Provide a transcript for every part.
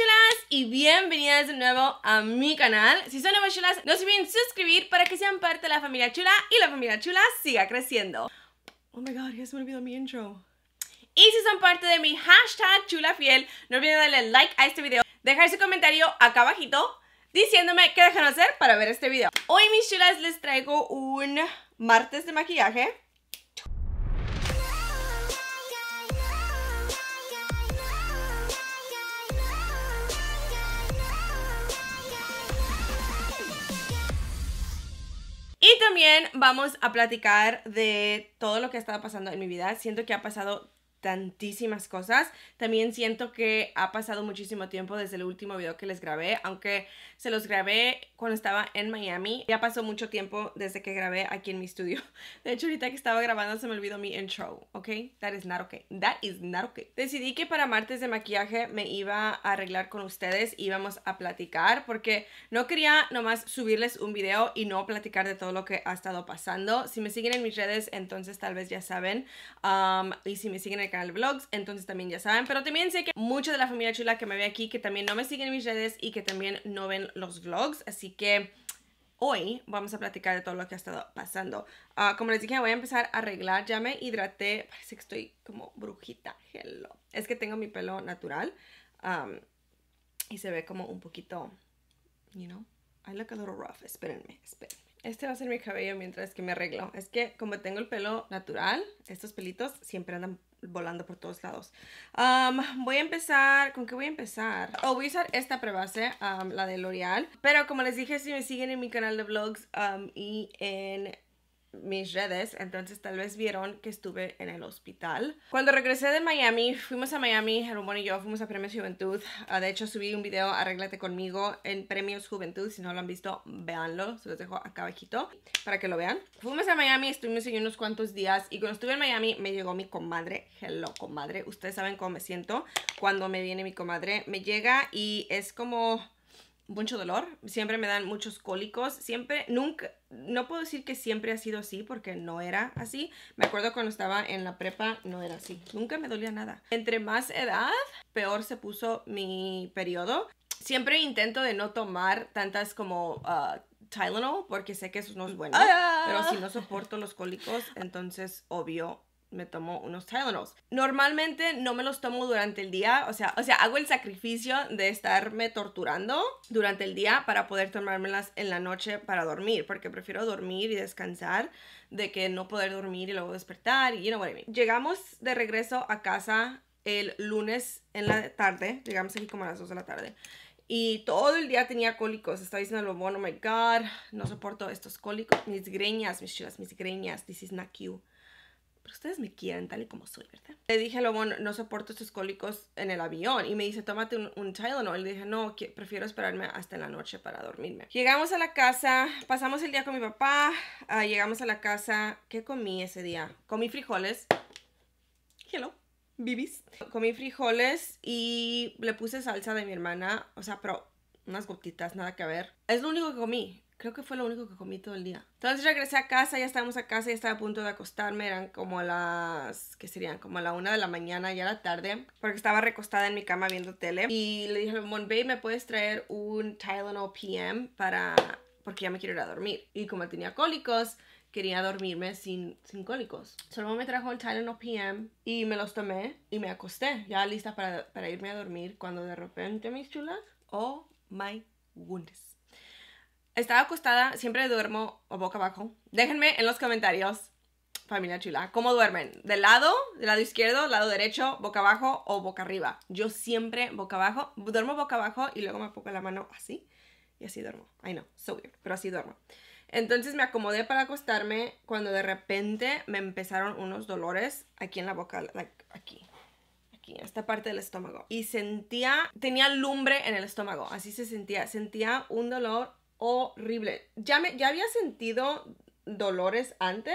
chulas! Y bienvenidas de nuevo a mi canal. Si son nuevas chulas, no se olviden suscribir para que sean parte de la familia chula y la familia chula siga creciendo. Oh my god, ya se me olvidó mi intro. Y si son parte de mi hashtag chula fiel, no olviden darle like a este video, dejar su comentario acá abajito diciéndome qué dejan hacer para ver este video. Hoy mis chulas les traigo un martes de maquillaje Y también vamos a platicar de todo lo que ha estado pasando en mi vida. Siento que ha pasado tantísimas cosas. También siento que ha pasado muchísimo tiempo desde el último video que les grabé, aunque se los grabé cuando estaba en Miami. Ya pasó mucho tiempo desde que grabé aquí en mi estudio. De hecho, ahorita que estaba grabando se me olvidó mi intro, ¿ok? That is not okay. That is not okay. Decidí que para martes de maquillaje me iba a arreglar con ustedes, íbamos a platicar, porque no quería nomás subirles un video y no platicar de todo lo que ha estado pasando. Si me siguen en mis redes, entonces tal vez ya saben. Um, y si me siguen en al Vlogs, entonces también ya saben. Pero también sé que mucha de la familia chula que me ve aquí, que también no me siguen en mis redes y que también no ven los vlogs, así que... Hoy vamos a platicar de todo lo que ha estado pasando. Ah, como les dije, voy a empezar a arreglar. Ya me hidraté. Parece que estoy como brujita. Hello. Es que tengo mi pelo natural. y se ve como un poquito, you know, I look a little rough. Espérenme, espérenme. Este va a ser mi cabello mientras que me arreglo. Es que como tengo el pelo natural, estos pelitos siempre andan volando por todos lados. voy a empezar, ¿con qué voy a empezar? Oh, voy a usar esta prebase, la de L'Oreal. Pero como les dije, si me siguen en mi canal de vlogs y en mis redes, entonces tal vez vieron que estuve en el hospital. Cuando regresé de Miami, fuimos a Miami, Hermón y yo fuimos a Premios Juventud. Ah, de hecho, subí un video, Arréglate conmigo, en Premios Juventud. Si no lo han visto, véanlo. Se los dejo acá abajito para que lo vean. Fuimos a Miami, estuvimos allí unos cuantos días y cuando estuve en Miami me llegó mi comadre. Hello, comadre. Ustedes saben cómo me siento cuando me viene mi comadre. Me llega y es como mucho dolor, siempre me dan muchos cólicos, siempre, nunca, no puedo decir que siempre ha sido así porque no era así. Me acuerdo cuando estaba en la prepa, no era así, nunca me dolía nada. Entre más edad, peor se puso mi periodo. Siempre intento de no tomar tantas como ah, Tylenol porque sé que eso no es bueno, ah, pero si no soporto los cólicos, entonces obvio me tomo unos Tylenols. Normalmente no me los tomo durante el día, o sea, o sea, hago el sacrificio de estarme torturando durante el día para poder tomármelas en la noche para dormir, porque prefiero dormir y descansar de que no poder dormir y luego despertar y you know what I Llegamos de regreso a casa el lunes en la tarde, llegamos aquí como a las 2 de la tarde. Y todo el día tenía cólicos. Estaba diciendo, oh my God, no soporto estos cólicos. Mis greñas, mis chicas, mis greñas. This is not cute pero ustedes me quieren tal y como soy, ¿verdad? Le dije al Lobón, no, soporto estos cólicos en el avión. Y me dice, tómate un, un Tylenol. Y le dije, no, prefiero esperarme hasta la noche para dormirme. Llegamos a la casa, pasamos el día con mi papá. Ah, llegamos a la casa. ¿Qué comí ese día? Comí frijoles. Hello. Bibis. Comí frijoles y le puse salsa de mi hermana. O sea, pero unas gotitas, nada que ver. Es lo único que comí. Creo que fue lo único que comí todo el día. Entonces regresé a casa, ya estábamos a casa, ya estaba a punto de acostarme. Eran como las. ¿Qué serían? Como a la una de la mañana, ya la tarde. Porque estaba recostada en mi cama viendo tele. Y le dije, Mon Bay, ¿me puedes traer un Tylenol PM para. Porque ya me quiero ir a dormir. Y como tenía cólicos, quería dormirme sin, sin cólicos. Solo me trajo el Tylenol PM y me los tomé y me acosté, ya lista para, para irme a dormir cuando de repente mis chulas, oh my goodness. Estaba acostada, siempre duermo boca abajo. Déjenme en los comentarios, familia chula, cómo duermen. ¿Del lado, del lado izquierdo, lado derecho, boca abajo o boca arriba? Yo siempre boca abajo, duermo boca abajo y luego me pongo la mano así y así duermo. Ay no, so weird, pero así duermo. Entonces me acomodé para acostarme cuando de repente me empezaron unos dolores aquí en la boca, like, aquí, aquí, esta parte del estómago. Y sentía, tenía lumbre en el estómago, así se sentía, sentía un dolor horrible. Ya, me, ya había sentido dolores antes,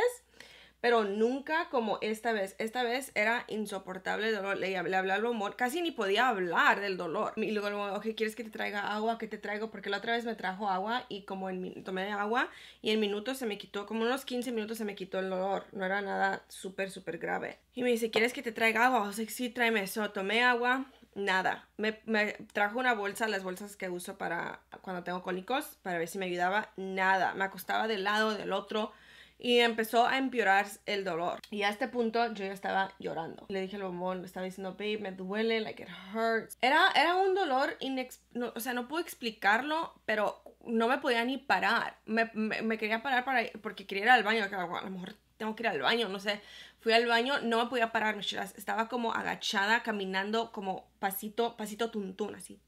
pero nunca como esta vez. Esta vez era insoportable el dolor. Le, hablaba hablé al humor, casi ni podía hablar del dolor. Y luego, que ¿quieres que te traiga agua? ¿Qué te traigo? Porque la otra vez me trajo agua y como en, tomé agua y en minutos se me quitó, como unos 15 minutos se me quitó el dolor. No era nada súper, súper grave. Y me dice, ¿quieres que te traiga agua? O sea, sí, tráeme eso. Tomé agua, nada. Me, trajo una bolsa, las bolsas que uso para cuando tengo cólicos, para ver si me ayudaba. Nada. Me acostaba del lado, del otro. Y empezó a empeorar el dolor. Y a este punto yo ya estaba llorando. Le dije al bombón, estaba diciendo, babe, me duele, like it hurts. Era, era un dolor, inex o sea, no puedo explicarlo, pero no me podía ni parar. Me, quería parar para, porque quería ir al baño, a lo mejor tengo que ir al baño, no sé. Fui al baño, no me podía parar, mis estaba como agachada, caminando como pasito, pasito tuntún, así.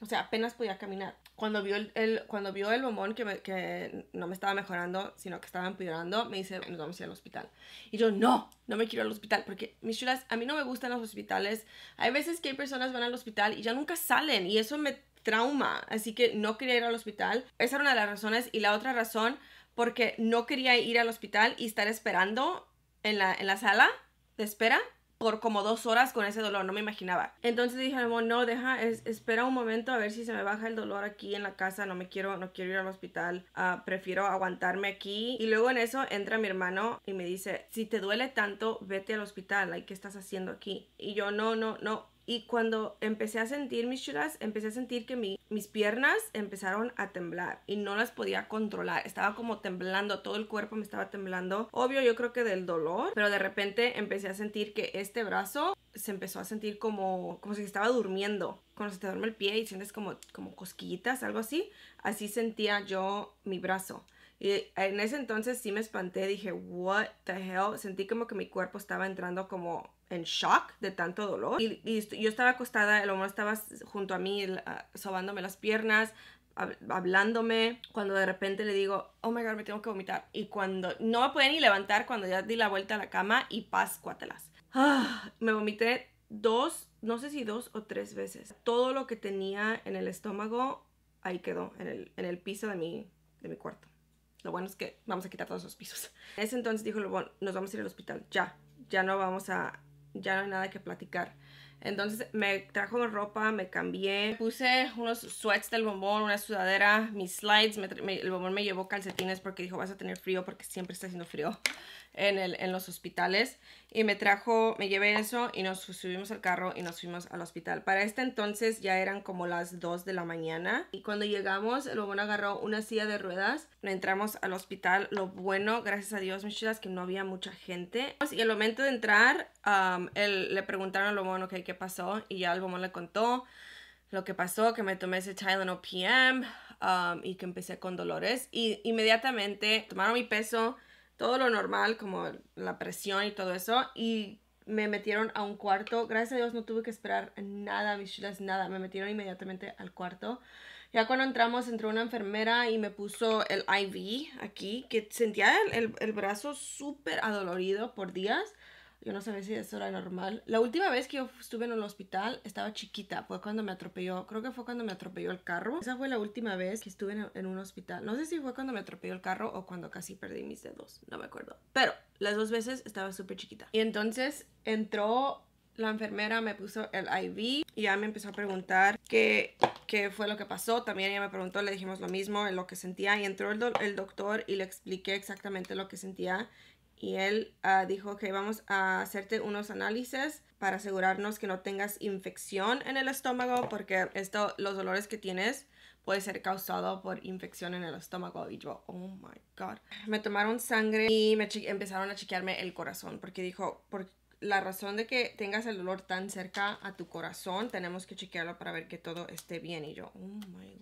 O sea, apenas podía caminar. Cuando vio el, el cuando vio el bombón que, que, no me estaba mejorando, sino que estaba empeorando, me dice, nos vamos a ir al hospital. Y yo, no, no me quiero al hospital, porque, mis chulas, a mí no me gustan los hospitales. Hay veces que hay personas van al hospital y ya nunca salen, y eso me trauma. Así que no quería ir al hospital. Esa era una de las razones. Y la otra razón porque no quería ir al hospital y estar esperando en la, en la sala de espera por como dos horas con ese dolor, no me imaginaba. Entonces dije, no, deja, espera un momento a ver si se me baja el dolor aquí en la casa, no me quiero, no quiero ir al hospital, ah, prefiero aguantarme aquí. Y luego en eso entra mi hermano y me dice, si te duele tanto, vete al hospital, like, ¿qué estás haciendo aquí? Y yo, no, no, no, y cuando empecé a sentir mis chulas, empecé a sentir que mis piernas empezaron a temblar y no las podía controlar. Estaba como temblando, todo el cuerpo me estaba temblando. Obvio, yo creo que del dolor, pero de repente empecé a sentir que este brazo se empezó a sentir como, como si estaba durmiendo. Cuando se te duerme el pie y sientes como, como cosquillitas, algo así. Así sentía yo mi brazo. Y en ese entonces sí me espanté, dije, what the hell, sentí como que mi cuerpo estaba entrando como en shock de tanto dolor. Y, yo estaba acostada, el hombre estaba junto a mí, ah, sobándome las piernas, hablándome, cuando de repente le digo, oh my god, me tengo que vomitar. Y cuando no me pueden ni levantar, cuando ya di la vuelta a la cama y pascuatelas ah, me vomité dos, no sé si dos o tres veces. Todo lo que tenía en el estómago ahí quedó, en el, en el piso de mi, de mi cuarto. Lo bueno es que vamos a quitar todos los pisos. En ese entonces dijo Lobón, nos vamos a ir al hospital, ya, ya no vamos a, ya no hay nada que platicar. Entonces me trajo ropa, me cambié, puse unos sweats del bombón, una sudadera, mis slides, el bombón me llevó calcetines porque dijo vas a tener frío porque siempre está haciendo frío en, el, en los hospitales. Y me trajo, me llevé eso y nos subimos al carro y nos fuimos al hospital. Para este entonces ya eran como las 2 de la mañana. Y cuando llegamos, el bueno agarró una silla de ruedas. Entramos al hospital. Lo bueno, gracias a Dios, chicas, que no había mucha gente. Y al momento de entrar, le preguntaron al Lobón, ok, ¿qué pasó? Y ya el Lobón le contó lo que pasó, que me tomé ese Tylenol PM y que empecé con dolores. Y inmediatamente tomaron mi peso, todo lo normal, como la presión y todo eso. Y me metieron a un cuarto. Gracias a Dios no tuve que esperar nada, mis nada. Me metieron inmediatamente al cuarto. Ya cuando entramos entró una enfermera y me puso el IV aquí, que sentía el, el brazo súper adolorido por días. Yo no sabía si eso era normal. La última vez que yo estuve en un hospital estaba chiquita, fue cuando me atropelló, creo que fue cuando me atropelló el carro. Esa fue la última vez que estuve en, un hospital. No sé si fue cuando me atropelló el carro o cuando casi perdí mis dedos, no me acuerdo. Pero las dos veces estaba súper chiquita. Y entonces entró la enfermera, me puso el IV y ya me empezó a preguntar qué, qué fue lo que pasó. También ella me preguntó, le dijimos lo mismo, lo que sentía. Y entró el, el doctor y le expliqué exactamente lo que sentía y él ah, dijo que vamos a hacerte unos análisis para asegurarnos que no tengas infección en el estómago porque esto, los dolores que tienes puede ser causado por infección en el estómago y yo, oh my god. Me tomaron sangre y me empezaron a chequearme el corazón porque dijo, por la razón de que tengas el dolor tan cerca a tu corazón, tenemos que chequearlo para ver que todo esté bien y yo, oh my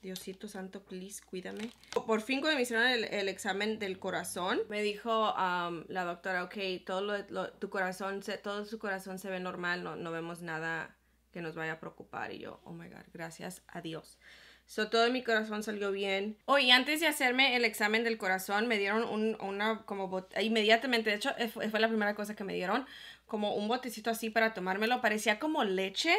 Diosito santo, please, cuídame. Por fin cuando me hicieron el, examen del corazón, me dijo la doctora, ok, todo tu corazón, todo su corazón se ve normal, no, no vemos nada que nos vaya a preocupar. Y yo, oh my God, gracias a Dios. So, todo mi corazón salió bien. Hoy, antes de hacerme el examen del corazón, me dieron una, como, inmediatamente, de hecho, eh, fue la primera cosa que me dieron, como un botecito así para tomármelo. Parecía como leche,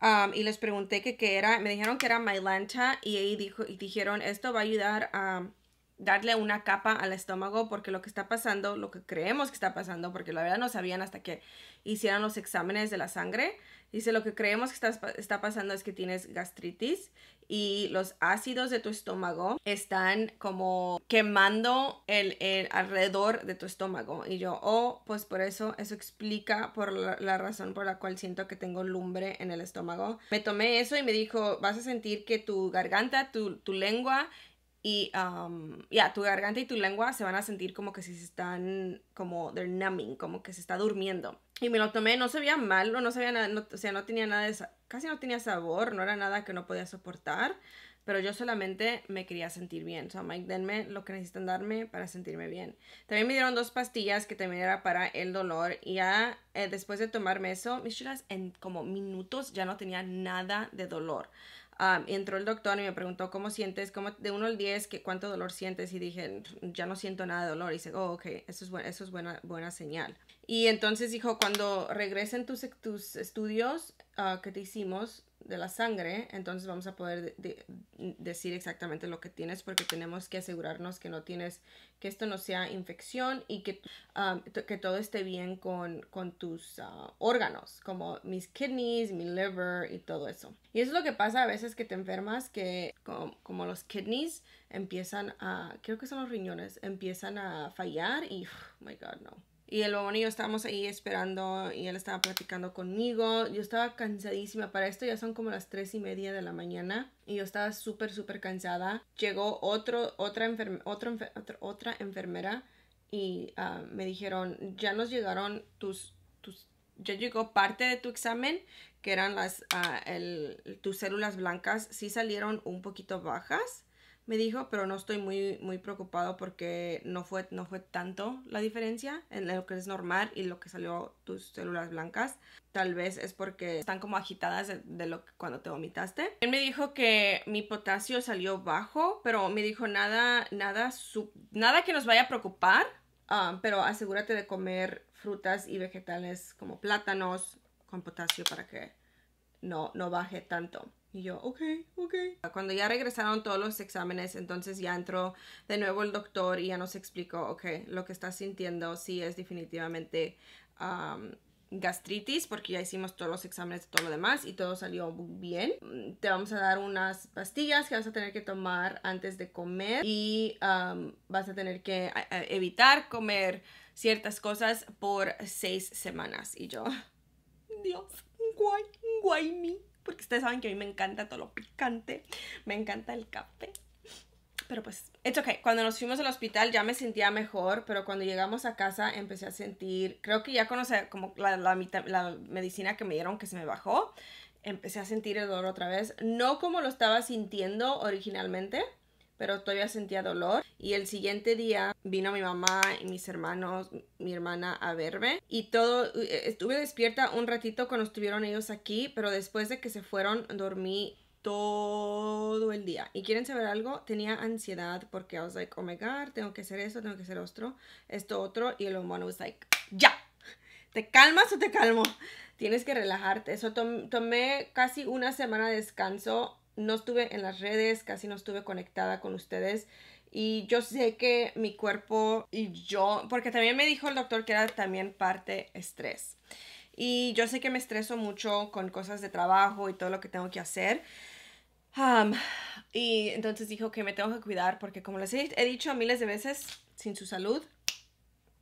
Um, y les pregunté que qué era. Me dijeron que era Mylanta y ahí dijo, y dijeron, esto va a ayudar a um, darle una capa al estómago porque lo que está pasando, lo que creemos que está pasando, porque la verdad no sabían hasta que hicieron los exámenes de la sangre, dice lo que creemos que está, pasando es que tienes gastritis y los ácidos de tu estómago están como quemando el, alrededor de tu estómago. Y yo, oh, pues por eso, eso explica por la, razón por la cual siento que tengo lumbre en el estómago. Me tomé eso y me dijo, vas a sentir que tu garganta, tu, tu lengua, y um, ya tu garganta y tu lengua se van a sentir como que si se están como they're numbing, como que se está durmiendo. Y me lo tomé, no se sabía mal, no sabía nada, o sea, no tenía nada de, casi no tenía sabor, no era nada que no podía soportar, pero yo solamente me quería sentir bien. So, Mike, denme lo que necesitan darme para sentirme bien. También me dieron dos pastillas que también era para el dolor y ya eh, después de tomarme eso, mis chicas, en como minutos ya no tenía nada de dolor. Um, entró el doctor y me preguntó cómo sientes, cómo, de 1 al 10, cuánto dolor sientes. Y dije, ya no siento nada de dolor. Y dice, oh, ok, eso es, eso es buena, buena señal. Y entonces dijo, cuando regresen tus, tus estudios ah, que te hicimos, de la sangre, entonces vamos a poder decir exactamente lo que tienes porque tenemos que asegurarnos que no tienes, que esto no sea infección y que, um, que todo esté bien con, tus uh, órganos, como mis kidneys, mi liver y todo eso. Y eso es lo que pasa a veces que te enfermas, que como, los kidneys empiezan a, creo que son los riñones, empiezan a fallar y, oh my God, no y el babón y yo estábamos ahí esperando y él estaba platicando conmigo. Yo estaba cansadísima. Para esto ya son como las tres y media de la mañana y yo estaba súper, súper cansada. Llegó otro, otra, otra enfermera y ah, me dijeron, ya nos llegaron tus, tus, ya llegó parte de tu examen que eran las, ah, tus células blancas, sí salieron un poquito bajas me dijo, pero no estoy muy, muy preocupado porque no fue, no fue tanto la diferencia en lo que es normal y lo que salió tus células blancas. Tal vez es porque están como agitadas de, lo que cuando te vomitaste. Él me dijo que mi potasio salió bajo, pero me dijo nada, nada, nada que nos vaya a preocupar, ah, pero asegúrate de comer frutas y vegetales como plátanos con potasio para que no, no baje tanto. Y yo, ok, ok. Cuando ya regresaron todos los exámenes, entonces ya entró de nuevo el doctor y ya nos explicó, ok, lo que estás sintiendo Si es definitivamente gastritis porque ya hicimos todos los exámenes y todo lo demás y todo salió bien. Te vamos a dar unas pastillas que vas a tener que tomar antes de comer y vas a tener que evitar comer ciertas cosas por seis semanas. Y yo, Dios, guay, guay mi porque ustedes saben que a mí me encanta todo lo picante, me encanta el café. Pero pues, it's okay. Cuando nos fuimos al hospital ya me sentía mejor, pero cuando llegamos a casa empecé a sentir, creo que ya conocía como la, la medicina que me dieron que se me bajó, empecé a sentir el dolor otra vez, no como lo estaba sintiendo originalmente, pero todavía sentía dolor. Y el siguiente día vino mi mamá y mis hermanos, mi hermana a verme. Y todo, eh, estuve despierta un ratito cuando estuvieron ellos aquí, pero después de que se fueron dormí todo el día. ¿Y quieren saber algo? Tenía ansiedad porque I was like, oh my god, tengo que hacer esto, tengo que hacer otro, esto otro. Y el humano was like, ya, ¿te calmas o te calmo? Tienes que relajarte. Eso tomé casi una semana de descanso no estuve en las redes, casi no estuve conectada con ustedes. Y yo sé que mi cuerpo y yo, porque también me dijo el doctor que era también parte estrés. Y yo sé que me estreso mucho con cosas de trabajo y todo lo que tengo que hacer. y entonces dijo que me tengo que cuidar porque como les he, dicho miles de veces, sin su salud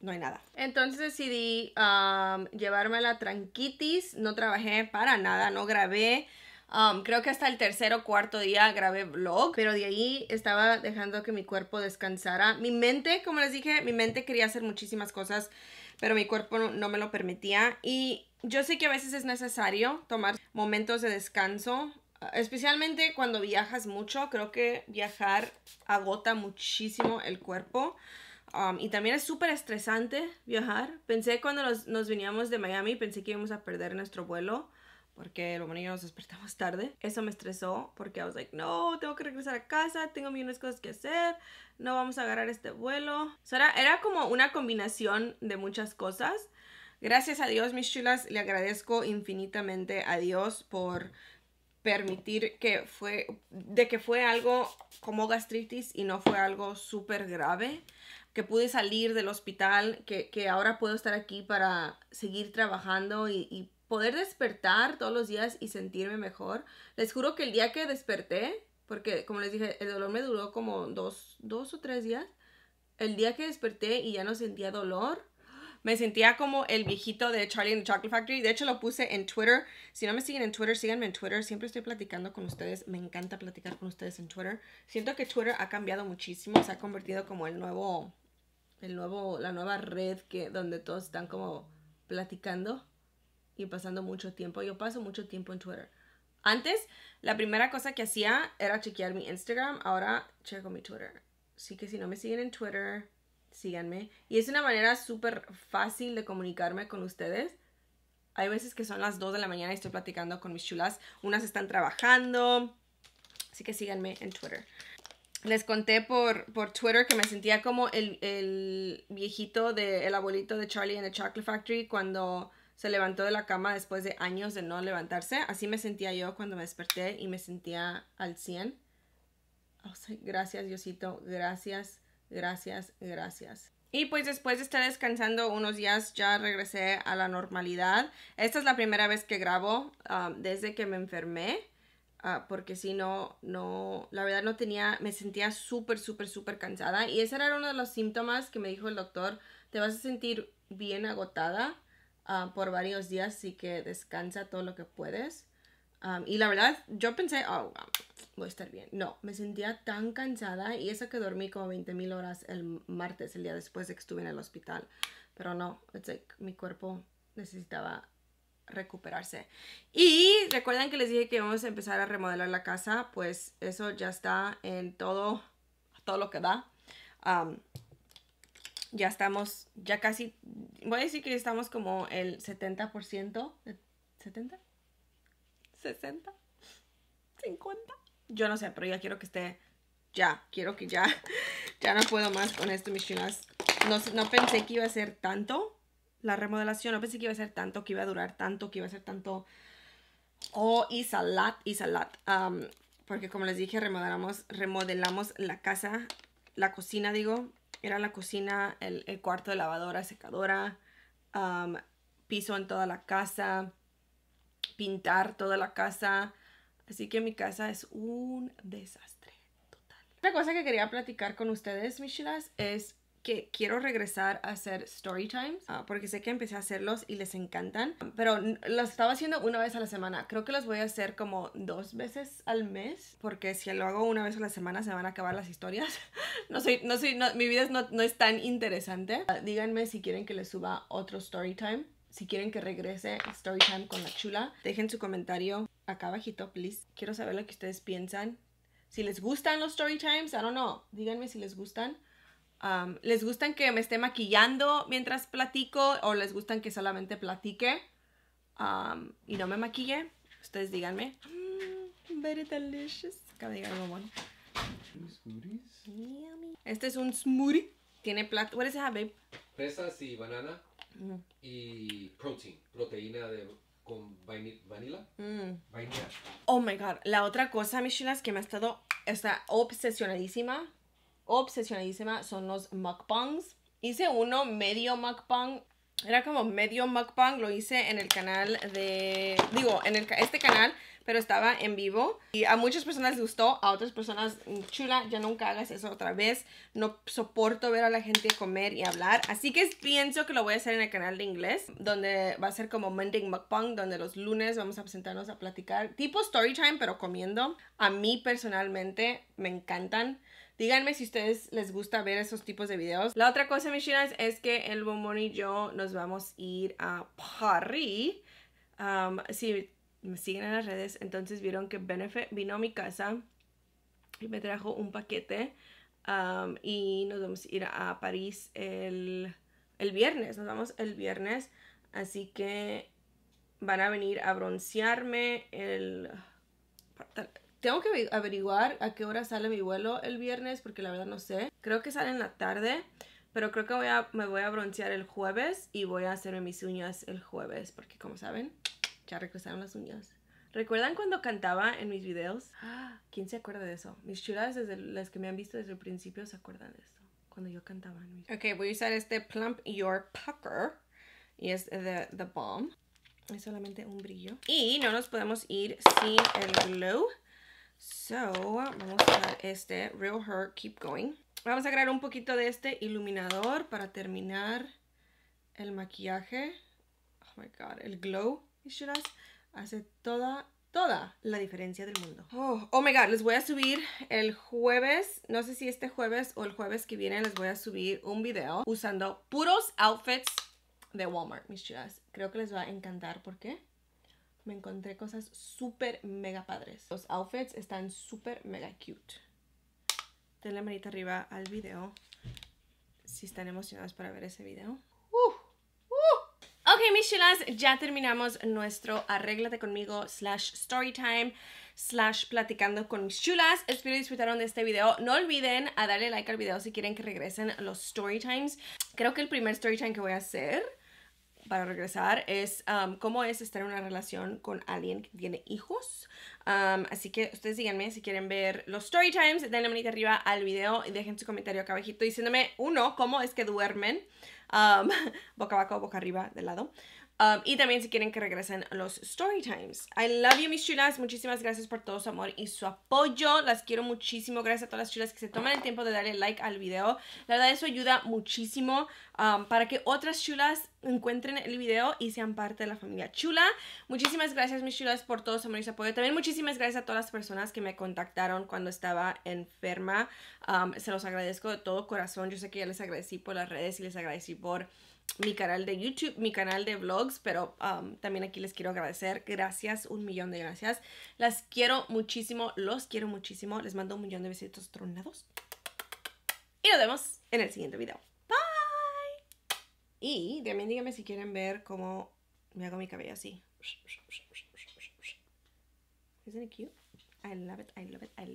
no hay nada. Entonces decidí um, llevarme la tranquitis, no trabajé para nada, no grabé. Um, creo que hasta el tercer o cuarto día grabé vlog, pero de ahí estaba dejando que mi cuerpo descansara. Mi mente, como les dije, mi mente quería hacer muchísimas cosas, pero mi cuerpo no, me lo permitía. Y yo sé que a veces es necesario tomar momentos de descanso, especialmente cuando viajas mucho. Creo que viajar agota muchísimo el cuerpo. Um, y también es súper estresante viajar. Pensé cuando nos, nos veníamos de Miami, pensé que íbamos a perder nuestro vuelo porque los bueno nos despertamos tarde. Eso me estresó porque I was like, no, tengo que regresar a casa, tengo millones de cosas que hacer, no vamos a agarrar este vuelo. Sara era, como una combinación de muchas cosas. Gracias a Dios, mis chulas, le agradezco infinitamente a Dios por permitir que fue, de que fue algo como gastritis y no fue algo súper grave, que pude salir del hospital, que, ahora puedo estar aquí para seguir trabajando y, y poder despertar todos los días y sentirme mejor. Les juro que el día que desperté, porque como les dije, el dolor me duró como dos, dos o tres días, el día que desperté y ya no sentía dolor, me sentía como el viejito de Charlie and the Chocolate Factory. De hecho, lo puse en Twitter. Si no me siguen en Twitter, síganme en Twitter. Siempre estoy platicando con ustedes. Me encanta platicar con ustedes en Twitter. Siento que Twitter ha cambiado muchísimo. Se ha convertido como el nuevo, el nuevo, la nueva red que, donde todos están como platicando y pasando mucho tiempo. Yo paso mucho tiempo en Twitter. Antes, la primera cosa que hacía era chequear mi Instagram, ahora checo mi Twitter. Así que si no me siguen en Twitter, síganme. Y es una manera súper fácil de comunicarme con ustedes. Hay veces que son las 2 de la mañana y estoy platicando con mis chulas. Unas están trabajando. Así que síganme en Twitter. Les conté por, por Twitter que me sentía como el, viejito de el abuelito de Charlie en the Chocolate Factory cuando se levantó de la cama después de años de no levantarse. Así me sentía yo cuando me desperté y me sentía al 100. gracias, Diosito. Gracias, gracias, gracias. Y pues después de estar descansando unos días ya regresé a la normalidad. Esta es la primera vez que grabo um, desde que me enfermé. Uh, porque si no, no, la verdad no tenía, me sentía súper, súper, súper cansada. Y ese era uno de los síntomas que me dijo el doctor, te vas a sentir bien agotada Ah, por varios días, así que descansa todo lo que puedes. y la verdad, yo pensé, oh, voy a estar bien. No, me sentía tan cansada y eso que dormí como 20.000 horas el martes, el día después de que estuve en el hospital. Pero no, es mi cuerpo necesitaba recuperarse. Y recuerdan que les dije que vamos a empezar a remodelar la casa, pues eso ya está en todo, todo lo que da ya estamos, ya casi, voy a decir que estamos como el 70%, ¿70? ¿60? ¿50? Yo no sé, pero ya quiero que esté, ya, quiero que ya, ya no puedo más con esto, mis chinas. No, no pensé que iba a ser tanto la remodelación, no pensé que iba a ser tanto, que iba a durar tanto, que iba a ser tanto... Oh, y salat, y salat. porque como les dije, remodelamos, remodelamos la casa, la cocina, digo, era la cocina, el, cuarto de lavadora, secadora, piso en toda la casa, pintar toda la casa. Así que mi casa es un desastre total. Otra cosa que quería platicar con ustedes, Michelas, es que quiero regresar a hacer story times ah, porque sé que empecé a hacerlos y les encantan, pero los estaba haciendo una vez a la semana. Creo que los voy a hacer como dos veces al mes porque si lo hago una vez a la semana se van a acabar las historias. no soy, no soy, mi vida no, es tan interesante. Ah, díganme si quieren que les suba otro story time. Si quieren que regrese story time con la chula, dejen su comentario acá abajito, please. Quiero saber lo que ustedes piensan. Si les gustan los story times, I don't know. Díganme si les gustan. ¿Les gustan que me esté maquillando mientras platico o les gustan que solamente platique y no me maquille? Ustedes díganme. Mm, very delicious. Acaba de llegar un Este es un smoothie. Tiene plato. ¿Qué es babe? Fresas y banana. Mm. Y protein. Proteína de con mm. vainilla. Oh my god. La otra cosa, Michelle, es que me ha estado está obsesionadísima obsesionadísima son los mukbangs. Hice uno medio mukbang. Era como medio mukbang, lo hice en el canal de... Digo, en el, este canal, pero estaba en vivo. Y a muchas personas les gustó, a otras personas, chula, ya nunca hagas eso otra vez. No soporto ver a la gente comer y hablar. Así que pienso que lo voy a hacer en el canal de inglés, donde va a ser como Monday Mukbang, donde los lunes vamos a presentarnos a platicar. Tipo story time, pero comiendo. A mí personalmente me encantan Díganme si ustedes les gusta ver esos tipos de videos. La otra cosa, mis chinas, es que el bombón y yo nos vamos a ir a París. Um, si me siguen en las redes, entonces vieron que Benefit vino a mi casa y me trajo un paquete. Um, y nos vamos a ir a París el, el viernes. Nos vamos el viernes. Así que van a venir a broncearme el tengo que averiguar a qué hora sale mi vuelo el viernes porque la verdad no sé. Creo que sale en la tarde, pero creo que voy a, me voy a broncear el jueves y voy a hacerme mis uñas el jueves porque como saben, ya regresaron las uñas. ¿Recuerdan cuando cantaba en mis videos? ¿Quién se acuerda de eso? Mis chulas, desde las que me han visto desde el principio, se acuerdan de eso. Cuando yo cantaba en Ok, voy a usar este Plump Your Pucker. Y es de The Balm. Es solamente un brillo. Y no nos podemos ir sin el glow. So, vamos a usar este Real Her Keep Going. Vamos a crear un poquito de este iluminador para terminar el maquillaje. Oh my god, el glow, chicas, hace toda, toda la diferencia del mundo. Oh, oh my god, les voy a subir el jueves, no sé si este jueves o el jueves que viene les voy a subir un video usando puros outfits de Walmart, mis chicas. Creo que les va a encantar, porque me encontré cosas súper mega padres. Los outfits están súper mega cute. Denle manita arriba al video si están emocionados para ver ese video. Ok, mis chulas, ya terminamos nuestro Arréglate conmigo slash storytime slash platicando con mis chulas. Espero disfrutaron de este video. No olviden a darle like al video si quieren que regresen los story times. Creo que el primer storytime que voy a hacer para regresar es um, cómo es estar en una relación con alguien que tiene hijos. Um, así que ustedes díganme si quieren ver los story times, denle manita arriba al video y dejen su comentario acá abajito diciéndome, uno, cómo es que duermen um, boca abajo, boca arriba, del lado. Um, y también si quieren que regresen los story times. I love you, mis chulas. Muchísimas gracias por todo su amor y su apoyo. Las quiero muchísimo. Gracias a todas las chulas que se toman el tiempo de darle like al video. La verdad, eso ayuda muchísimo um, para que otras chulas encuentren el video y sean parte de la familia chula. Muchísimas gracias, mis chulas, por todo su amor y su apoyo. También muchísimas gracias a todas las personas que me contactaron cuando estaba enferma. Um, se los agradezco de todo corazón. Yo sé que ya les agradecí por las redes y les agradecí por mi canal de YouTube, mi canal de vlogs, pero um, también aquí les quiero agradecer. Gracias, un millón de gracias. Las quiero muchísimo, los quiero muchísimo. Les mando un millón de besitos tronados. Y nos vemos en el siguiente video. Bye. Y también díganme si quieren ver cómo me hago mi cabello así. Isn't it cute? I love it, I love it, I love it.